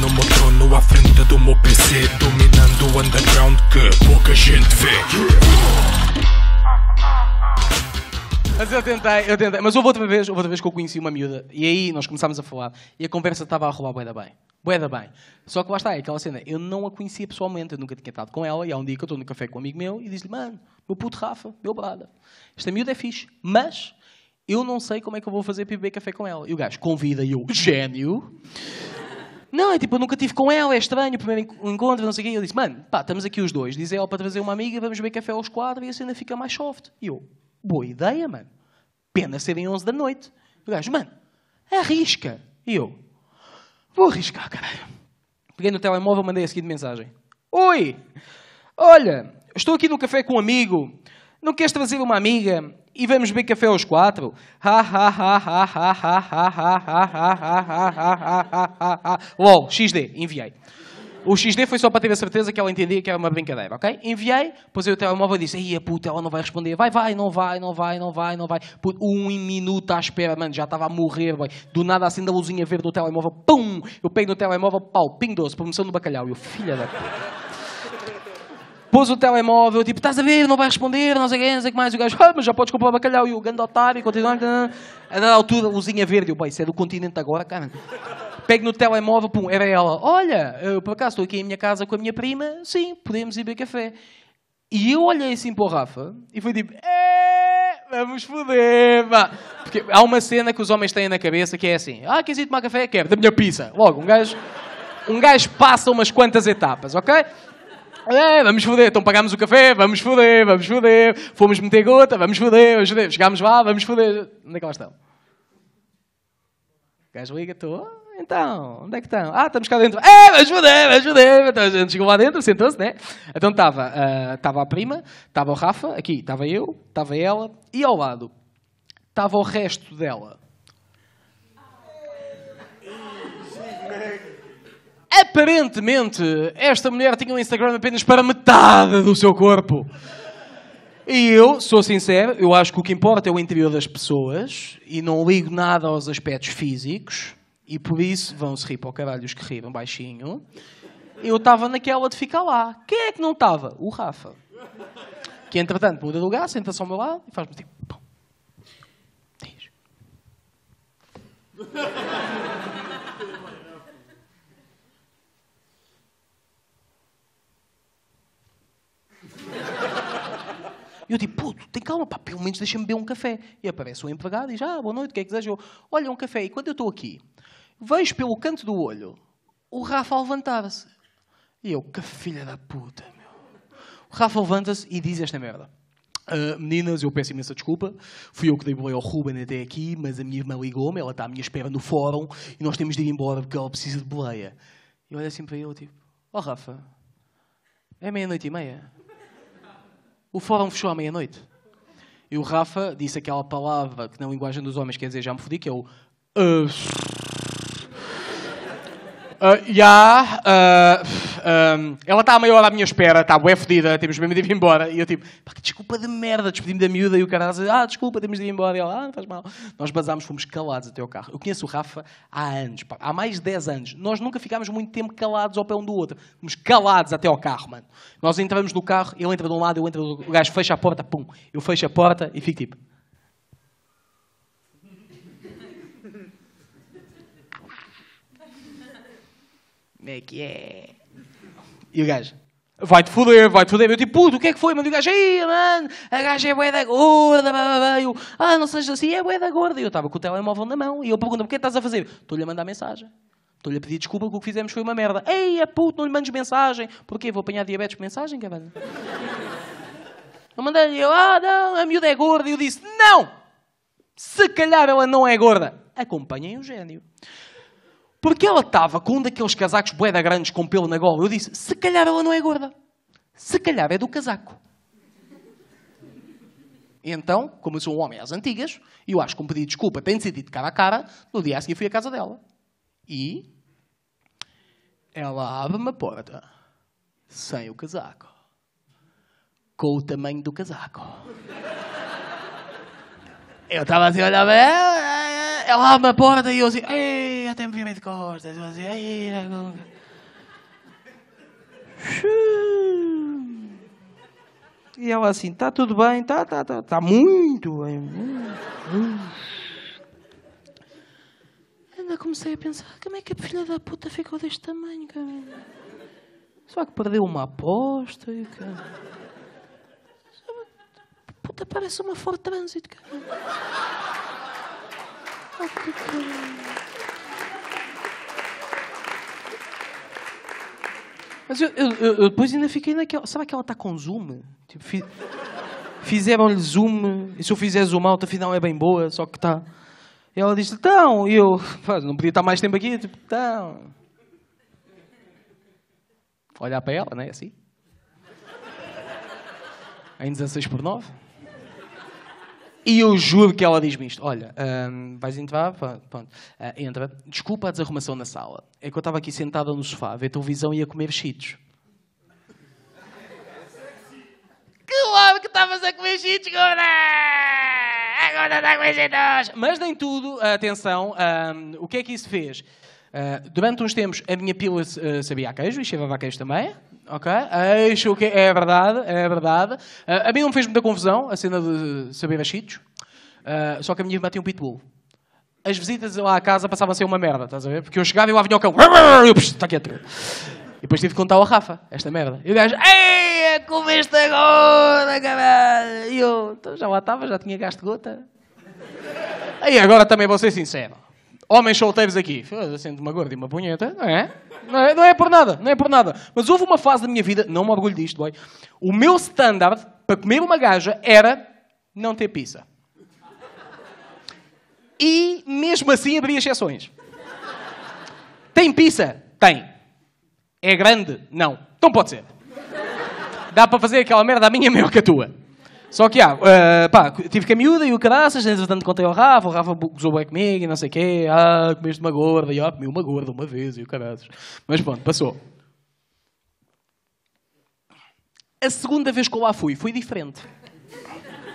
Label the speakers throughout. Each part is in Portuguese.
Speaker 1: no meu trono, à frente do meu PC Dominando o underground que pouca gente vê mas eu tentei, eu tentei. Mas houve outra vez, outra vez que eu conheci uma miúda. E aí nós começámos a falar. E a conversa estava a rolar bué da bem. Bué da bem. Só que lá está, é aquela cena. Eu não a conhecia pessoalmente. Eu nunca tinha estado com ela. E há um dia que eu estou no café com um amigo meu e diz-lhe, mano, meu puto Rafa, meu brada. Esta miúda é fixe. Mas eu não sei como é que eu vou fazer para beber café com ela. E o gajo convida e eu, gênio não, é tipo, eu nunca tive com ela, é estranho, o primeiro encontro, não sei o quê. E disse, mano, pá, estamos aqui os dois, diz ela para trazer uma amiga, vamos beber café aos quadros e a cena fica mais soft. E eu, boa ideia, mano. Pena serem 11 da noite. O gajo, mano, arrisca. E eu, vou arriscar, caralho. Peguei no telemóvel, mandei a seguinte mensagem. Oi, olha, estou aqui no café com um amigo, não queres trazer uma amiga e vamos beber café aos quatro? LOL, XD, enviei. O XD foi só para ter a certeza que ela entendia que era uma brincadeira, ok? Enviei, pôs eu o telemóvel e disse, ei, a puta, ela não vai responder. Vai, vai, não vai, não vai, não vai, não vai. Puta, um minuto à espera, mano, já estava a morrer, boy. Do nada, assim, da luzinha verde do telemóvel, pum! Eu peguei no telemóvel, pau, ping doce, promoção do bacalhau. E o filha da puta pôs o telemóvel, tipo, estás a ver, não vai responder, não sei quem, não sei que mais. E o gajo, ah, mas já podes comprar bacalhau. E o grande otário, e continua. Ah. A dada altura, luzinha verde. Eu, pá, isso é do continente agora, cara. Pego no telemóvel, pum, era ela. Olha, eu, por acaso estou aqui em minha casa com a minha prima, sim, podemos ir beber café. E eu olhei assim para o Rafa e fui tipo, eh, vamos foder, pá. Porque há uma cena que os homens têm na cabeça que é assim, ah, queres ir tomar café? Quero, da minha pizza. Logo, um gajo, um gajo passa umas quantas etapas, ok? É, vamos foder, então pagámos o café, vamos foder, vamos foder, fomos meter gota, vamos foder, vamos foder, chegámos lá, vamos foder. Onde é que elas estão? O gajo liga, estou, então, onde é que estão? Ah, estamos cá dentro. É, vamos foder, vamos foder. Então a gente chegou lá dentro, sentou-se, né? Então estava uh, a prima, estava o Rafa, aqui estava eu, estava ela, e ao lado estava o resto dela. Aparentemente, esta mulher tinha um Instagram apenas para metade do seu corpo. E eu, sou sincero, eu acho que o que importa é o interior das pessoas e não ligo nada aos aspectos físicos e por isso vão-se rir para o caralho os que riram baixinho. Eu estava naquela de ficar lá. Quem é que não estava? O Rafa. Que entretanto muda de lugar, senta-se ao meu lado e faz-me tipo. Pum. Diz. E eu digo, puto, tem calma, pá, pelo menos deixa-me beber um café. E aparece o um empregado e diz, ah, boa noite, o que é que deseja? Eu, olha, um café. E quando eu estou aqui, vejo pelo canto do olho o Rafa levantar-se. E eu, que filha da puta, meu. O Rafa levanta-se e diz esta merda. Uh, meninas, eu peço imensa desculpa. Fui eu que dei boi ao Ruben até aqui, mas a minha irmã ligou-me, ela está à minha espera no fórum e nós temos de ir embora porque ela precisa de boleia. E olha assim para ele, tipo, ó oh, Rafa, é meia-noite e meia. O fórum fechou à meia-noite. E o Rafa disse aquela palavra que na linguagem dos homens quer dizer já me fodi, que é o... Uh, uh, yeah, uh, um, ela está a meia hora à minha espera, está bué fedida, temos mesmo de ir embora. E eu tipo, pá, que desculpa de merda, despedi-me da miúda. E o cara diz, ah, desculpa, temos de ir embora. E ela, ah, não faz mal. Nós basámos, fomos calados até ao carro. Eu conheço o Rafa há anos, pá, há mais de 10 anos. Nós nunca ficámos muito tempo calados ao pé um do outro. Fomos calados até ao carro, mano. Nós entramos no carro, ele entra de um lado, eu entro do outro. O gajo fecha a porta, pum. Eu fecho a porta e fico tipo... Como é que é? E o gajo, vai-te foder, vai-te foder. Eu tipo, puto, o que é que foi? mas e o gajo, aí, mano, a gaja é bué da gorda, blá, blá, blá. Eu, ah, não seja assim, é bué da gorda. E eu estava com o telemóvel na mão e eu pergunto, o que é que estás a fazer? Estou-lhe a mandar mensagem. Estou-lhe a pedir desculpa que o que fizemos foi uma merda. Ei, a é puto, não lhe mandes mensagem. Porquê? Vou apanhar diabetes por mensagem, cabrão? É eu mandei-lhe, eu, ah, não, a miúda é gorda. E eu disse, não! Se calhar ela não é gorda. Acompanhem o gênio. Porque ela estava com um daqueles casacos boeda grandes com pelo na gola. Eu disse, se calhar ela não é gorda. Se calhar é do casaco. E então, como eu sou um homem às antigas, e eu acho que um pedido de desculpa tem de ser dito cara a cara, no dia a seguir fui à casa dela. E ela abre-me a porta, sem o casaco, com o tamanho do casaco. Eu estava assim, olha, ela abre-me a porta e eu assim, Ei! já tem movimento de costas. aí, e ela assim, está tudo bem, está tá, tá, tá muito bem. Ainda comecei a pensar, como é que a filha da puta ficou deste tamanho, cara? Só que perdeu uma aposta e cara. Puta, parece uma Ford Trânsito, cara. Oh, que caramba. Mas eu, eu, eu, eu depois ainda fiquei naquela. Sabe aquela está com zoom? Tipo, Fizeram-lhe zoom, e se eu fizer zoom alto, afinal é bem boa, só que está. E ela disse: Então, e eu, não podia estar mais tempo aqui, tipo, então. Olhar para ela, não é assim? Em 16 por 9. E eu juro que ela diz-me isto. Olha, vais entrar? Pronto. Ah, entra. Desculpa a desarrumação na sala. É que eu estava aqui sentada no sofá a ver televisão e a comer cheetos. Claro que estavas a comer cheetos, agora! Agora está a comer cheetos! Mas nem tudo, atenção, o que é que isso fez? Uh, durante uns tempos a minha pílula uh, sabia a queijo e cheirava a queijo também. Ok? Acho que é verdade, é verdade. Eh, a mim não me fez muita confusão a cena de saber baixitos, Uh, eh, só que a minha irmã tinha um pitbull. As visitas lá à casa passavam a ser uma merda, estás a ver? Porque eu chegava e lá vinha o cão. Eu, está quieto. E depois tive que contar ao Rafa esta merda. E o gajo, ei, comeste a gota, caralho. E eu, então já lá estava, já tinha gasto gota. Aí agora também vou ser sincero homens solteiros aqui. sendo uma gorda e uma punheta, não é? não é? Não é por nada, não é por nada. Mas houve uma fase da minha vida, não me orgulho disto, boy. O meu standard para comer uma gaja era não ter pizza. E mesmo assim abri exceções. Tem pizza? Tem. É grande? Não. Então pode ser. Dá para fazer aquela merda a minha maior que a tua. Só que, ah, uh, pá, tive que a miúda e o caraças, entretanto contei ao Rafa, o Rafa gozou bem comigo e não sei o quê, ah, comeste uma gorda, e ah, comi uma gorda uma vez e o caraças. Mas pronto, passou. A segunda vez que eu lá fui, foi diferente.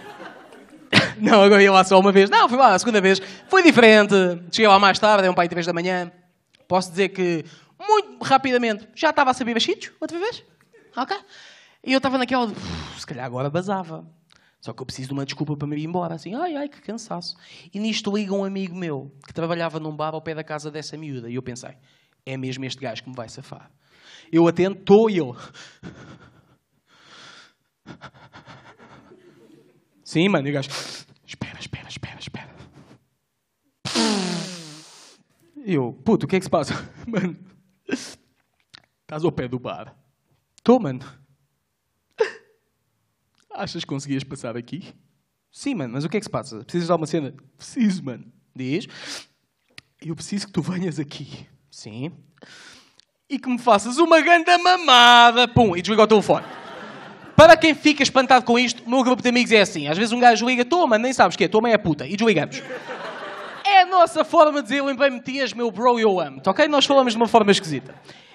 Speaker 1: não, agora ia lá só uma vez. Não, fui lá a segunda vez, foi diferente. Cheguei lá mais tarde, é um pai de três da manhã. Posso dizer que, muito rapidamente, já estava a saber baixitos, outra vez. Ok? E eu estava naquela de, se calhar agora basava. Só que eu preciso de uma desculpa para me ir embora. Assim, ai, ai, que cansaço. E nisto liga um amigo meu que trabalhava num bar ao pé da casa dessa miúda. E eu pensei, é mesmo este gajo que me vai safar. Eu atendo, estou e ele. Sim, mano, e o gajo. Espera, espera, espera, espera. E eu, puto, o que é que se passa? Mano, estás ao pé do bar. Estou, mano. Achas que conseguias passar aqui? Sim, mano, mas o que é que se passa? Precisas de alguma cena? Preciso, mano. Diz. Eu preciso que tu venhas aqui. Sim. E que me faças uma ganda mamada. Pum, e desliga o telefone. Para quem fica espantado com isto, o meu grupo de amigos é assim. Às vezes um gajo liga, toma, nem sabes o que é, tua mãe é puta. E desligamos é a nossa forma de dizer lembrei-me tias, meu bro, eu amo-te, ok? Nós falamos de uma forma esquisita.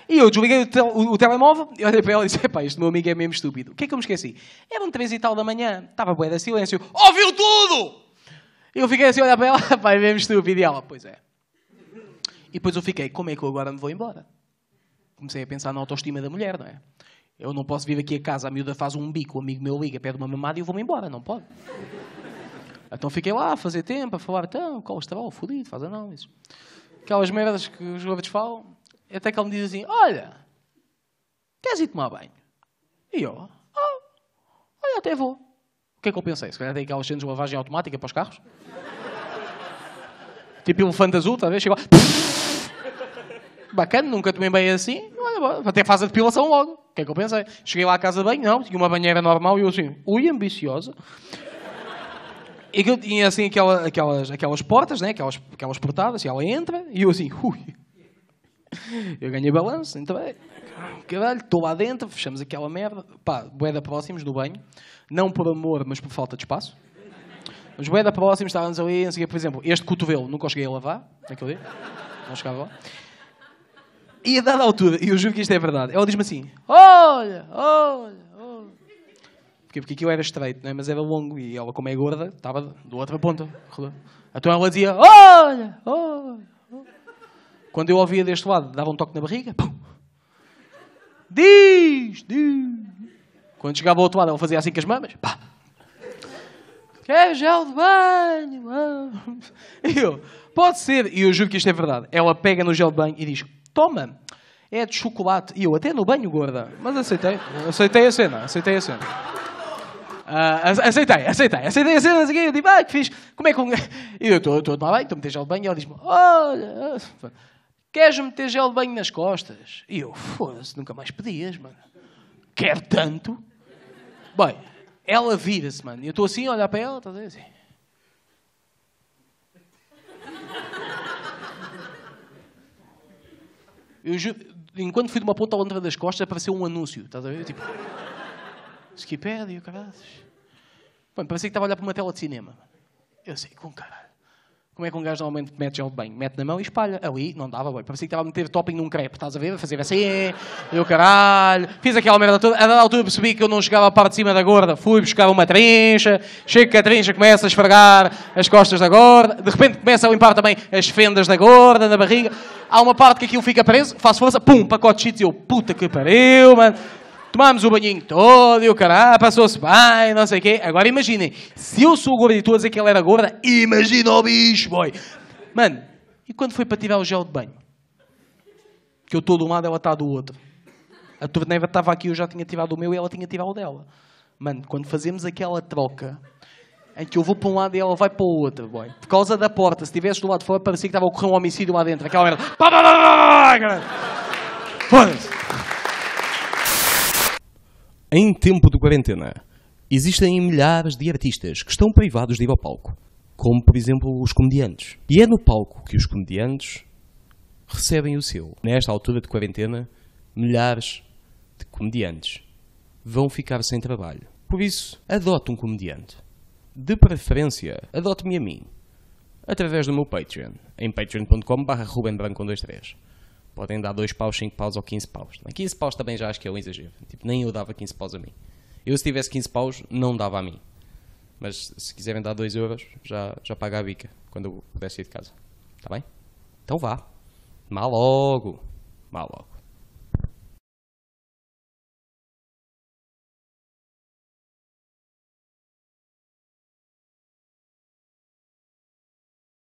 Speaker 1: E eu desliguei o, tel o, o telemóvel e olhei para ela e disse: Epá, este meu amigo é mesmo estúpido. O que é que eu me esqueci? um três e tal da manhã, estava bué de silêncio, ouviu tudo! Eu fiquei assim a olhar para ela, pá, é mesmo estúpido. E ela, pois é. E depois eu fiquei: Como é que eu agora me vou embora? Comecei a pensar na autoestima da mulher, não é? Eu não posso vir aqui a casa, a miúda faz um bico, o amigo meu liga, pede uma mamada e eu vou-me embora, não pode. Então fiquei lá a fazer tempo, a falar, então, colesterol, é fodido, faz isso Aquelas merdas que os jovens falam. Até que ele me diz assim, olha, queres ir tomar banho? E eu, ah, olha, até vou. O que é que eu pensei? Se calhar tem aquelas cenas de lavagem automática para os carros. tipo elefante azul, talvez, chegou bacana, nunca tomei banho assim, olha, até faz a depilação logo. O que é que eu pensei? Cheguei lá à casa de banho, não, tinha uma banheira normal e eu assim, ui, ambiciosa. E, eu tinha assim aquela, aquelas, aquelas portas, né? aquelas, aquelas portadas, e ela entra, e eu assim, ui. Eu ganhei balanço, então é. Caralho, estou lá dentro, fechamos aquela merda. Pá, boeda próximos do banho. Não por amor, mas por falta de espaço. Mas boeda próximos, estávamos ali, não por exemplo, este cotovelo nunca cheguei a lavar, naquele é dia. Não chegava lá. E a dada altura, e eu juro que isto é verdade, ela diz-me assim: Olha, olha, porque, Porque aquilo era estreito, né? mas era longo. E ela, como é gorda, estava do outro ponta. Então ela dizia: Olha! Olha! Quando eu ouvia deste lado, dava um toque na barriga. Pum. Diz! Diz! Quando chegava ao outro lado, ela fazia assim com as mamas. Pá! Quer gel de banho? Ah. E eu, pode ser. E eu juro que isto é verdade. Ela pega no gel de banho e diz: Toma! É de chocolate. E eu, até no banho, gorda. Mas aceitei. Aceitei a cena. Aceitei a cena. Uh, aceitei, aceitei, aceitei a cena, não Eu digo, ah, que fiz. Como é que E eu estou a tomar banho, estou a meter gel de banho. E ela diz-me, olha, ah, queres-me meter gel de banho nas costas? E eu, foda-se, nunca mais pedias, mano. Quero tanto. Bem, ela vira-se, mano. Eu estou assim a olhar para ela, estás a ver, assim. Eu, enquanto fui de uma ponta à outra das costas, apareceu um anúncio, estás a ver? Tipo. Wikipedia, caralho. Bom, parecia que estava a olhar para uma tela de cinema. Eu sei, com caralho. Como é que um gajo normalmente mete gel de banho? Mete na mão e espalha. Ali não dava, bem. Parecia que estava a meter topping num crepe, estás a ver? A fazer assim, é, e eu caralho. Fiz aquela merda toda. A dada altura percebi que eu não chegava à parte de cima da gorda. Fui buscar uma trincha. Chego que a trincha começa a esfregar as costas da gorda. De repente começa a limpar também as fendas da gorda, da barriga. Há uma parte que aquilo fica preso. Faço força, pum, pacote de cheats. Eu, puta que pariu, mano tomámos o banhinho todo e o caralho, passou-se bem, não sei o quê. Agora imaginem, se eu sou gorda e tu a dizer que ela era gorda, imagina o bicho, boy. Mano, e quando foi para tirar o gel de banho? Que eu estou de um lado, ela está do outro. A torneira estava aqui, eu já tinha tirado o meu e ela tinha tirado o dela. Mano, quando fazemos aquela troca, em que eu vou para um lado e ela vai para o outro, boy. Por causa da porta, se estivesse do lado de fora, parecia que estava a ocorrer um homicídio lá dentro. Aquela merda. Foda-se. Em tempo de quarentena, existem milhares de artistas que estão privados de ir ao palco, como por exemplo os comediantes. E é no palco que os comediantes recebem o seu. Nesta altura de quarentena, milhares de comediantes vão ficar sem trabalho. Por isso, adote um comediante. De preferência, adote-me a mim, através do meu Patreon, em patreon.com.br Podem dar 2 paus, 5 paus ou 15 paus. 15 paus também já acho que é um exagero. Tipo, nem eu dava 15 paus a mim. Eu, se tivesse 15 paus, não dava a mim. Mas se quiserem dar 2 euros, já, já paga a bica quando eu pudesse ir de casa. Está bem? Então vá. Mal logo. Mal logo.